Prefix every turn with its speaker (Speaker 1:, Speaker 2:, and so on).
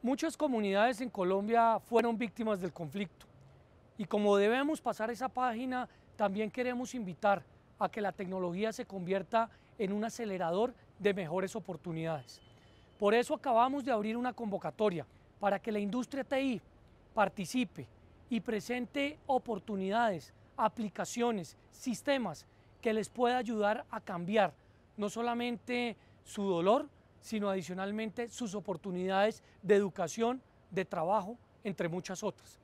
Speaker 1: Muchas comunidades en Colombia fueron víctimas del conflicto y como debemos pasar esa página, también queremos invitar a que la tecnología se convierta en un acelerador de mejores oportunidades. Por eso acabamos de abrir una convocatoria para que la industria TI participe y presente oportunidades, aplicaciones, sistemas que les pueda ayudar a cambiar no solamente su dolor, sino adicionalmente sus oportunidades de educación, de trabajo, entre muchas otras.